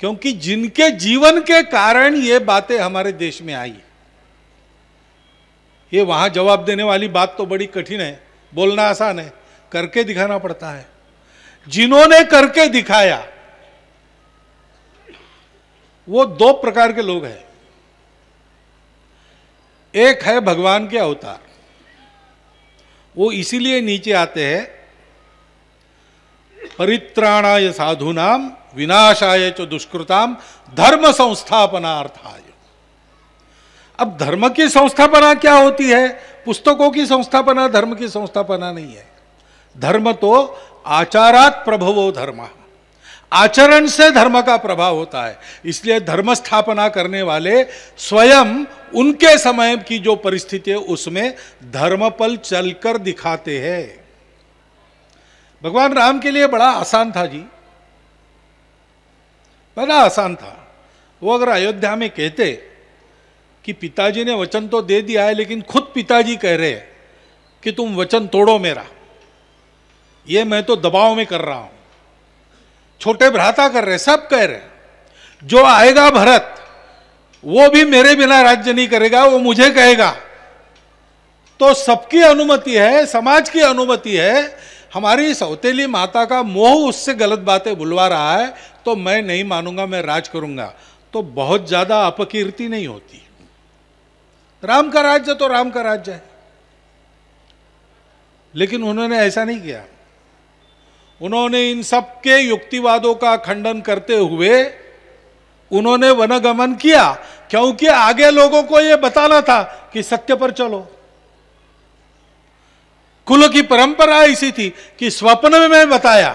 क्योंकि जिनके जीवन के कारण ये बातें हमारे देश में आई ये वहां जवाब देने वाली बात तो बड़ी कठिन है बोलना आसान है करके दिखाना पड़ता है जिन्होंने करके दिखाया वो दो प्रकार के लोग हैं एक है भगवान के अवतार वो इसीलिए नीचे आते हैं परित्राणा साधु नाम विनाशाय च दुष्कृताम धर्म संस्थापनार्थाय अब धर्म की संस्थापना क्या होती है पुस्तकों की संस्थापना धर्म की संस्थापना नहीं है धर्म तो आचारात प्रभवो धर्म आचरण से धर्म का प्रभाव होता है इसलिए धर्म स्थापना करने वाले स्वयं उनके समय की जो परिस्थिति है उसमें धर्मपल चलकर दिखाते हैं भगवान राम के लिए बड़ा आसान था जी बड़ा आसान था वो अगर अयोध्या में कहते कि पिताजी ने वचन तो दे दिया है लेकिन खुद पिताजी कह रहे कि तुम वचन तोड़ो मेरा ये मैं तो दबाव में कर रहा हूं छोटे भ्राता कर रहे सब कह रहे जो आएगा भरत वो भी मेरे बिना राज्य नहीं करेगा वो मुझे कहेगा तो सबकी अनुमति है समाज की अनुमति है हमारी सौतेली माता का मोह उससे गलत बातें बुलवा रहा है तो मैं नहीं मानूंगा मैं राज करूंगा तो बहुत ज़्यादा अपकीर्ति नहीं होती राम का राज्य तो राम का राज्य है लेकिन उन्होंने ऐसा नहीं किया उन्होंने इन सब के युक्तिवादों का खंडन करते हुए उन्होंने वनगमन किया क्योंकि आगे लोगों को यह बताना था कि सत्य पर चलो कुल की परंपरा ऐसी थी कि स्वप्न में मैं बताया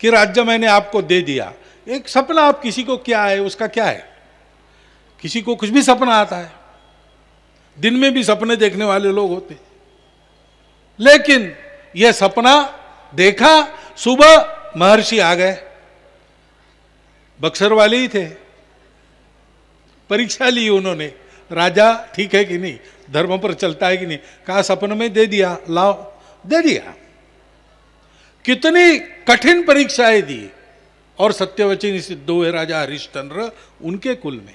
कि राज्य मैंने आपको दे दिया एक सपना आप किसी को क्या है उसका क्या है किसी को कुछ भी सपना आता है दिन में भी सपने देखने वाले लोग होते लेकिन यह सपना देखा सुबह महर्षि आ गए बक्सर वाले ही थे परीक्षा ली उन्होंने राजा ठीक है कि नहीं धर्म पर चलता है कि नहीं कहा सपन में दे दिया लाओ दे दिया कितनी कठिन परीक्षाएं दी और सत्यवचन सिद्धो है राजा हरिश्चंद्र उनके कुल में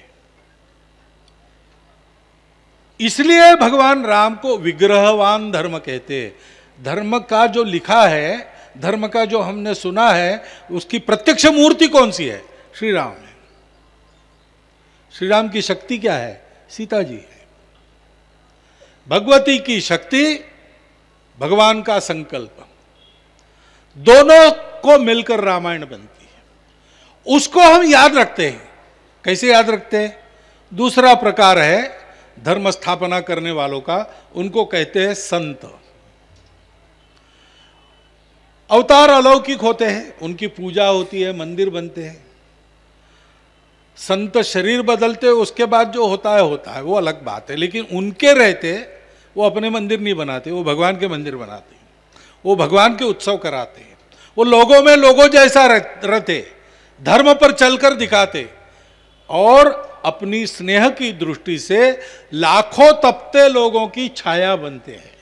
इसलिए भगवान राम को विग्रहवान धर्म कहते हैं धर्म का जो लिखा है धर्म का जो हमने सुना है उसकी प्रत्यक्ष मूर्ति कौन सी है श्री राम है श्री राम की शक्ति क्या है सीता जी है भगवती की शक्ति भगवान का संकल्प दोनों को मिलकर रामायण बनती है उसको हम याद रखते हैं कैसे याद रखते हैं दूसरा प्रकार है धर्म स्थापना करने वालों का उनको कहते हैं संत अवतार अलौकिक होते हैं उनकी पूजा होती है मंदिर बनते हैं संत शरीर बदलते उसके बाद जो होता है होता है वो अलग बात है लेकिन उनके रहते वो अपने मंदिर नहीं बनाते वो भगवान के मंदिर बनाते हैं वो भगवान के उत्सव कराते हैं वो लोगों में लोगों जैसा रहते धर्म पर चलकर दिखाते और अपनी स्नेह की दृष्टि से लाखों तपते लोगों की छाया बनते हैं